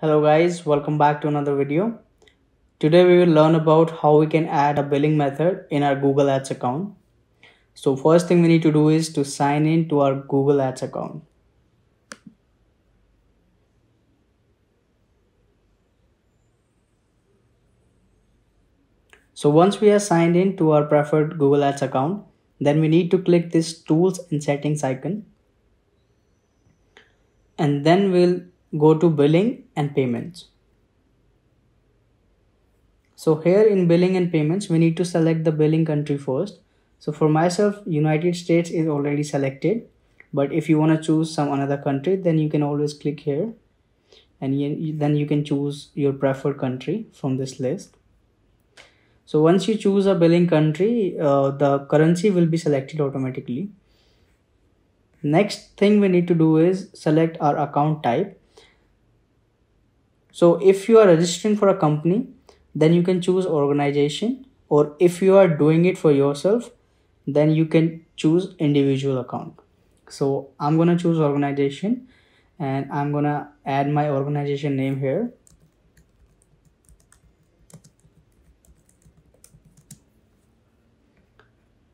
hello guys welcome back to another video today we will learn about how we can add a billing method in our google ads account so first thing we need to do is to sign in to our google ads account so once we are signed in to our preferred google ads account then we need to click this tools and settings icon and then we'll go to billing and payments. So here in billing and payments, we need to select the billing country first. So for myself, United States is already selected. But if you want to choose some another country, then you can always click here. And then you can choose your preferred country from this list. So once you choose a billing country, uh, the currency will be selected automatically. Next thing we need to do is select our account type. So if you are registering for a company, then you can choose organization or if you are doing it for yourself, then you can choose individual account. So I'm going to choose organization and I'm going to add my organization name here.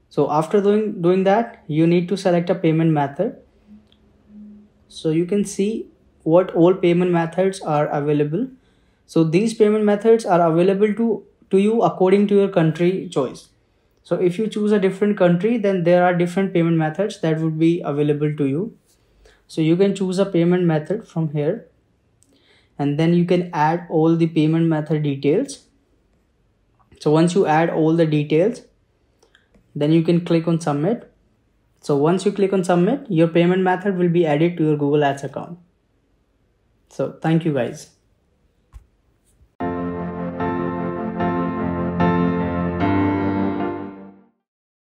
So after doing, doing that, you need to select a payment method. So you can see what all payment methods are available so these payment methods are available to to you according to your country choice so if you choose a different country then there are different payment methods that would be available to you so you can choose a payment method from here and then you can add all the payment method details so once you add all the details then you can click on submit so once you click on submit your payment method will be added to your google ads account so thank you guys.